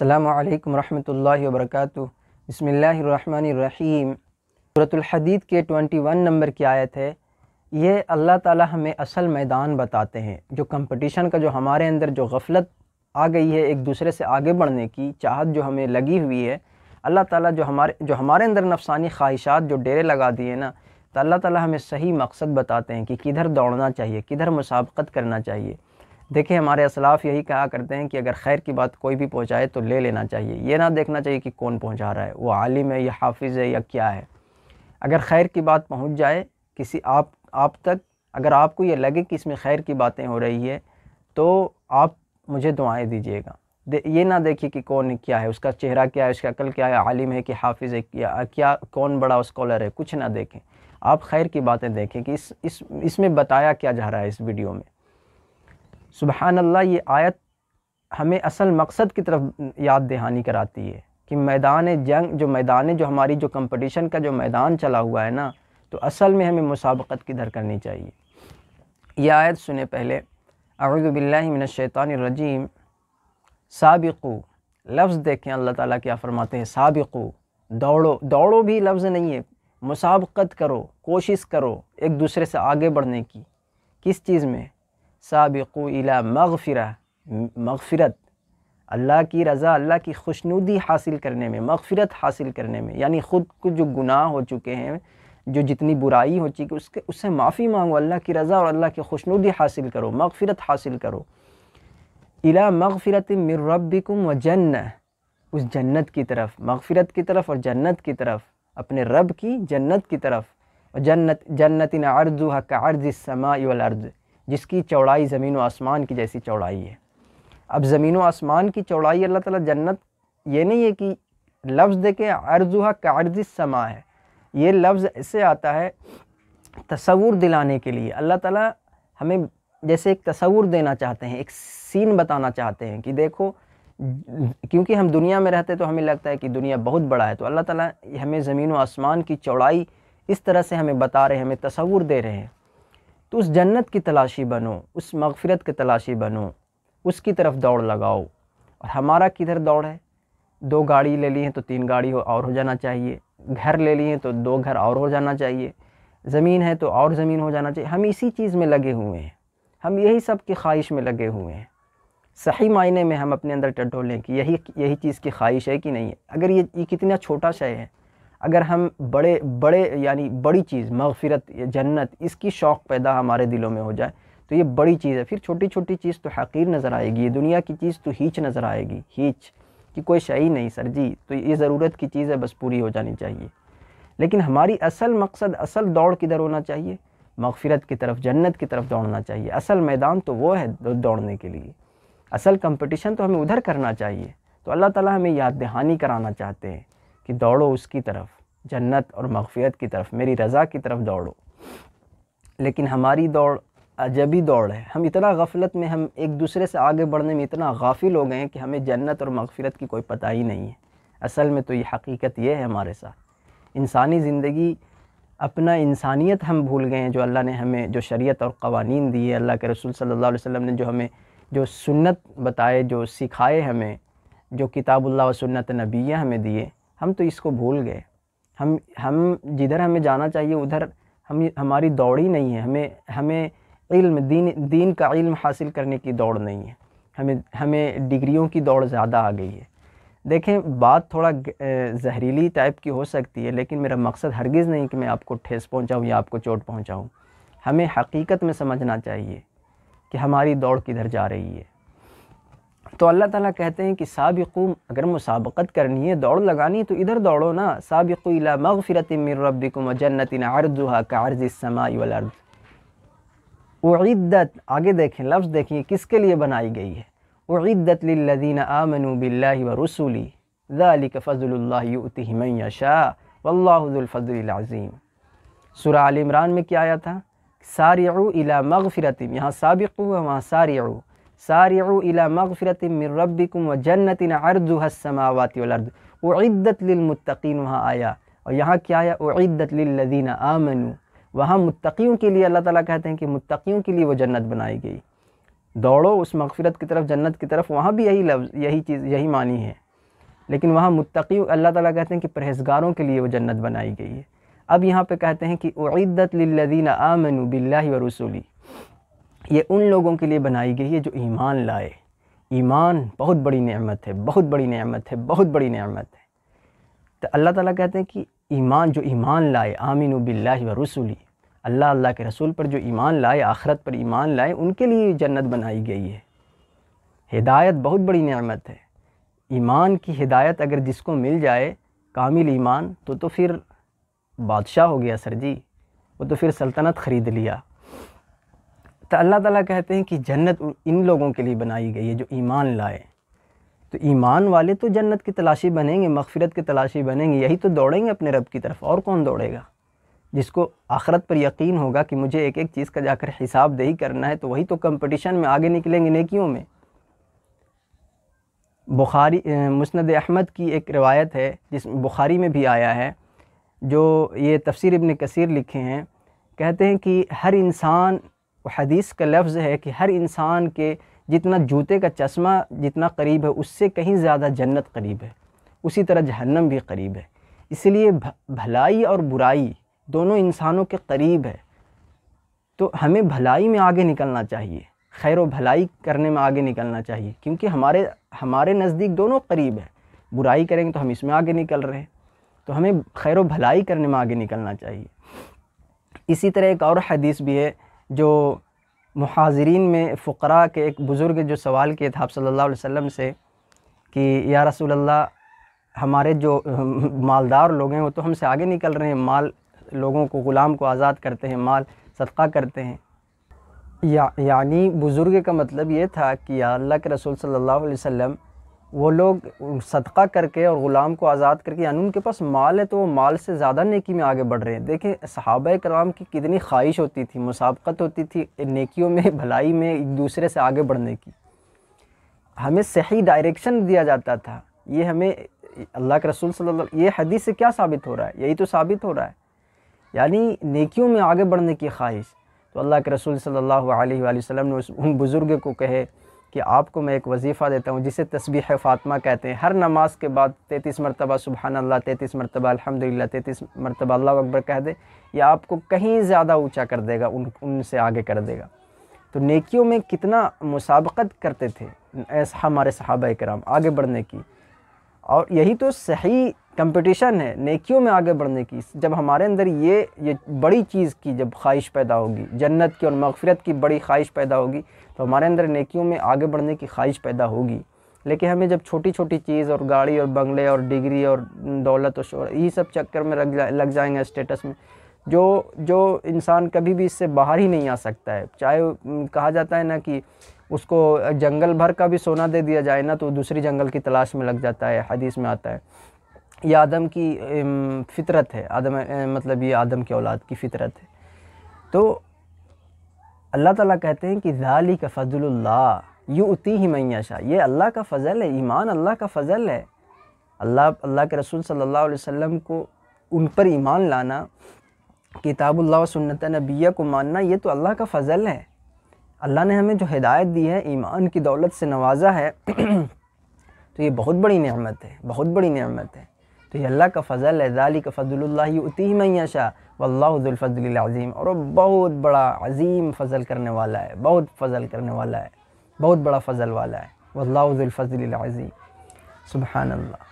अल्लाम वरहमल वर्क बसमीम सूरतलहदीद के 21 नंबर की आयत है ये अल्लाह ताला हमें असल मैदान बताते हैं जो कंपटीशन का जो हमारे अंदर जो गफलत आ गई है एक दूसरे से आगे बढ़ने की चाहत जो हमें लगी हुई है अल्लाह ताला जो हमारे जो हमारे अंदर नफसानी ख्वाहिशात जो डेरे लगा दिए ना तो अल्लाह ताला हमें सही मकसद बताते हैं कि किधर दौड़ना चाहिए किधर मुसाबकत करना चाहिए देखिए हमारे असलाफ़ यही कहा करते हैं कि अगर खैर की बात कोई भी पहुँचाए तो ले लेना चाहिए ये ना देखना चाहिए कि कौन पहुँचा रहा है वो आलिम है या हाफिज़ है या क्या है अगर खैर की बात पहुँच जाए किसी आप आप तक अगर आपको ये लगे कि इसमें खैर की बातें हो रही है तो आप मुझे दुआएं दीजिएगा दे, ये ना देखिए कि कौन क्या है उसका चेहरा क्या है उसका अकल क्या है आलिम है कि हाफिज़ है क्या क्या कौन बड़ा स्कॉलर है कुछ ना देखें आप खैर की बातें देखें कि इस इस इसमें बताया क्या जा रहा है इस वीडियो में सुबहानल्ला ये आयत हमें असल मकसद की तरफ याद दहानी कराती है कि मैदान जंग जो मैदान जो हमारी जो कंपटीशन का जो मैदान चला हुआ है ना तो असल में हमें मुसाबकत की दर करनी चाहिए यह आयत सुने पहले अवज़बिल्लिमिनशैतानरजीम सबक़ु लफ्ज़ देखें अल्लाह ताला क्या फ़रमाते हैं सबक़ू दौड़ो दौड़ो भी लफ्ज़ नहीं है मुसाबकत करो कोशिश करो एक दूसरे से आगे बढ़ने की किस चीज़ में साबिक इला मगफ़िरा मगफरत अल्लाह की रज़ा अल्लाह की खुशनुदी हासिल करने में मगफरत हासिल करने में यानी ख़ुद को जो गुनाह हो चुके हैं जो जितनी बुराई हो चुकी है उसके उससे माफ़ी मांगो अल्लाह की रज़ा और अल्लाह की खुशनुदी हासिल करो मगफ़रत हासिल करो इला मगफरत मगफ़िरत रबिकुम व जन्न उस जन्नत की तरफ मगफ़रत की तरफ और जन्नत की तरफ अपने रब की जन्नत की तरफ और जन्नत जन्नतिन अर्जुहा का अर्ज समा अर्ज़ जिसकी चौड़ाई ज़मीन व आसमान की जैसी चौड़ाई है अब ज़मीन व आसमान की चौड़ाई अल्लाह ताला जन्नत ये नहीं है कि लफ्ज़ देखें अर्जुहा का अर्ज समा है ये लफ्ज़ ऐसे आता है तस्वूर दिलाने के लिए अल्लाह ताला हमें जैसे एक तस्वूर देना चाहते हैं एक सीन बताना चाहते हैं कि देखो क्योंकि हम दुनिया में रहते तो हमें लगता है कि दुनिया बहुत बड़ा है तो अल्लाह ताला हमें ज़मीन व आसमान की चौड़ाई इस तरह से हमें बता रहे हैं हमें तस्वूर दे रहे हैं तो उस जन्नत की तलाशी बनो उस मगफ़रत की तलाशी बनो उसकी तरफ दौड़ लगाओ और हमारा किधर दौड़ है दो गाड़ी ले ली है तो तीन गाड़ी हो और हो जाना चाहिए घर ले लिए तो दो घर और हो जाना चाहिए ज़मीन है तो और ज़मीन हो जाना चाहिए हम इसी चीज़ में लगे हुए हैं हम यही सब की ख्वाहिश में लगे हुए हैं सही मायने में हम अपने अंदर टटोलें कि यही यही चीज़ की ख्वाहिश है कि नहीं है अगर ये ये कितना छोटा शय है अगर हम बड़े बड़े यानी बड़ी चीज़ मगफरत जन्नत इसकी शौक़ पैदा हमारे दिलों में हो जाए तो ये बड़ी चीज़ है फिर छोटी छोटी चीज़ तो हकीर नज़र आएगी दुनिया की चीज़ तो हीच नज़र आएगी हीच कि कोई शही नहीं सर जी तो ये ज़रूरत की चीज़ है बस पूरी हो जानी चाहिए लेकिन हमारी असल मकसद असल दौड़ किधर होना चाहिए मगफ़रत की तरफ जन्नत की तरफ दौड़ना चाहिए असल मैदान तो वो है दौड़ने के लिए असल कंपटीशन तो हमें उधर करना चाहिए तो अल्लाह ताला हमें याद दहानी कराना चाहते हैं कि दौड़ो उसकी तरफ जन्नत और मगफियत की तरफ मेरी रज़ा की तरफ दौड़ो लेकिन हमारी दौड़ अजबी दौड़ है हम इतना गफलत में हम एक दूसरे से आगे बढ़ने में इतना गाफिल हो गए हैं कि हमें जन्नत और मगफिरत की कोई पता ही नहीं है असल में तो ये हकीकत ये है हमारे साथ इंसानी ज़िंदगी अपना इंसानियत हम भूल गए हैं जो अल्लाह ने हमें जो शरीयत और कवानीन दिए है अल्लाह के रसूल सल्लल्लाहु अलैहि वसल्लम ने जो हमें जो सुन्नत बताए जो सिखाए हमें जो किताबुल्ला व सुन्नत नबिया हमें दिए हम तो इसको भूल गए हम हम जिधर हमें जाना चाहिए उधर हम हमारी दौड़ ही नहीं है हमें हमें इल्म दीन दीन का इल्म हासिल करने की दौड़ नहीं है हमें हमें डिग्रियों की दौड़ ज़्यादा आ गई है देखें बात थोड़ा जहरीली टाइप की हो सकती है लेकिन मेरा मकसद हरगिज़ नहीं कि मैं आपको ठेस पहुँचाऊँ या आपको चोट पहुँचाऊँ हमें हकीकत में समझना चाहिए कि हमारी दौड़ किधर जा रही है तो अल्लाह ताला कहते हैं कि सबकू अगर मुसाबकत करनी है दौड़ लगानी है तो इधर दौड़ो ना सबकूला मगफ़िरत मिर रबिकुम जन्नतिन अर्जुहा का अर्ज समाई वर्द वईदत आगे देखें लफ्ज़ देखिए किसके लिए बनाई गई है वईदत लदीन आमनु बिल्ला व रसूली ज़ालिक फ़ज़लुल्लाह शाह वल्लाफ़ज़ुलफ़ज़ुलज़ीम सुर आल इमरान में क्या आया था सारियु इला मगफ़िरतिम यहाँ सबकू है वहाँ सारियु सारिला मगफ़रत मरबिकुम व जन्नतिन अर्जुहसमावत वर्द उद्दत लिलमतकीन वहाँ आया और यहाँ क्या आया उद्दत लदीन आमनु वहाँ मुतकीयों के लिए अल्लाह ताला कहते हैं कि मुतकीयों के लिए वो जन्नत बनाई गई दौड़ो उस मगफ़रत की तरफ जन्नत की तरफ वहाँ भी यही लफ्ज़ यही चीज़ यही मानी है लेकिन वहाँ मुतकी अल्लाह ताला कहते हैं कि परहेजगारों के लिए वो जन्नत बनाई गई है अब यहाँ पे कहते हैं कि उद्दत लदीन आमनु बिल्ला व रसूली ये उन लोगों के लिए बनाई गई है जो ईमान लाए ईमान बहुत बड़ी नेमत है बहुत बड़ी नेमत है बहुत बड़ी नेमत है तो अल्लाह ताला कहते हैं कि ईमान जो ईमान लाए आमिन बिल्ला व रसूली अल्लाह अल्लाह के रसूल पर जो ईमान लाए आखरत पर ईमान लाए उनके लिए जन्नत बनाई गई है हिदायत बहुत बड़ी नेमत है ईमान की हिदायत अगर जिसको मिल जाए कामिल ईमान तो तो फिर बादशाह हो गया सर जी वो तो फिर सल्तनत ख़रीद लिया तो अल्लाह ताला कहते हैं कि जन्नत इन लोगों के लिए बनाई गई है जो ईमान लाए तो ईमान वाले तो जन्नत की तलाशी बनेंगे मगफरत की तलाशी बनेंगे यही तो दौड़ेंगे अपने रब की तरफ और कौन दौड़ेगा जिसको आखरत पर यकीन होगा कि मुझे एक एक चीज़ का जाकर हिसाब दही करना है तो वही तो कंपटीशन में आगे निकलेंगे नेकियों में बुखारी मुस्ंद अहमद की एक रिवायत है जिस बुखारी में भी आया है जो ये तफसर इबन कसीर लिखे हैं कहते हैं कि हर इंसान वो हदीस का लफ्ज़ है कि हर इंसान के जितना जूते का चश्मा जितना करीब है उससे कहीं ज़्यादा जन्नत करीब है उसी तरह जहन्नम भी करीब है इसलिए भलाई और बुराई दोनों इंसानों के करीब है तो हमें भलाई में आगे निकलना चाहिए खैर व भलाई करने में आगे निकलना चाहिए क्योंकि हमारे हमारे नज़दीक दोनों करीब है बुराई करेंगे तो हम इसमें आगे निकल रहे हैं तो हमें खैर व भलाई करने में आगे निकलना चाहिए इसी तरह एक और हदीस भी है जो महाजरीन में फकरा के एक बुज़ुर्ग जो सवाल किए थे आप सल्ला वसम से कि या रसूल अल्लाह हमारे जो मालदार लोग हैं वो तो हमसे आगे निकल रहे हैं माल लोगों को ग़ुलाम को आज़ाद करते हैं माल सदका करते हैं या यानी बुज़ुर्ग का मतलब ये था कि या अल्लाह के रसूल सल्लल्लाहु अलैहि वसल्लम वो लोग सदका करके और ग़ुलाम को आज़ाद करके यानी उनके पास माल है तो वो माल से ज़्यादा नेकी में आगे बढ़ रहे हैं देखें सहाब कराम की कितनी ख्वाहिश होती थी मुसाबकत होती थी नेकियों में भलाई में एक दूसरे से आगे बढ़ने की हमें सही डायरेक्शन दिया जाता था ये हमें अल्लाह के रसूल सल्लल्लाहु अलैहि ये हदीस से क्या साबित हो रहा है यही तो साबित हो रहा है यानी नेकियों में आगे बढ़ने की ख्वाहिश तो अल्लाह के रसूल सल्लल्लाहु अलैहि वसल्लम ने उस उन बुज़ुर्ग को कहे कि आपको मैं एक वजीफ़ा देता हूँ जिसे तस्बीह फातमा कहते हैं हर नमाज के बाद तैतीस मरतबा सुबहान अल्लाह तैंतीस मरतबा अलहमदिल्ला तैतीस मरतबा अल्लाह अकबर कह दे या आपको कहीं ज़्यादा ऊँचा कर देगा उन उनसे आगे कर देगा तो नेकियों में कितना मुसाबकत करते थे हमारे सहाबा कराम आगे बढ़ने की और यही तो सही कंपटीशन है नेकियों में आगे बढ़ने की जब हमारे अंदर ये ये बड़ी चीज़ की जब ख्वाहिश पैदा होगी जन्नत की और मगफरत की बड़ी ख्वाहिश पैदा होगी तो हमारे अंदर नेकियों में आगे बढ़ने की ख्वाहिश पैदा होगी लेकिन हमें जब छोटी छोटी चीज़ और गाड़ी और बंगले और डिग्री और दौलत और शोर ये सब चक्कर में लग जा, लग जाएंगे स्टेटस में जो जो इंसान कभी भी इससे बाहर ही नहीं आ सकता है चाहे कहा जाता है ना कि उसको जंगल भर का भी सोना दे दिया जाए ना तो दूसरी जंगल की तलाश में लग जाता है हदीस में आता है ये आदम की फितरत है आदम मतलब ये आदम के औलाद की फितरत है तो अल्लाह ताला कहते हैं कि ज़ाली का फ़जल्ला यू उती ही मैशा ये अल्लाह का फ़ज़ल है ईमान अल्लाह का फ़ज़ल है अल्लाह अल्लाह के रसूल सल्लल्लाहु अलैहि वसल्लम को उन पर ईमान लाना किताबुल्ला व सुन्नत नबिया को मानना ये तो अल्लाह का फ़ज़ल है अल्लाह ने हमें जो हिदायत दी है ईमान की दौलत से नवाजा है तो ये बहुत बड़ी नमत है बहुत बड़ी नमत है तो ये अल्लाह का फ़ज़ल है ज़ाली का फ़जल्लाती शाह वल्लाफ़ज़ीम और बहुत बड़ा अजीम फ़ज़ल करने वाला है बहुत फ़ज़ल करने वाला है बहुत बड़ा फ़ज़ल वाला है वल्लाफ़ज़ीम सुबहानल्ला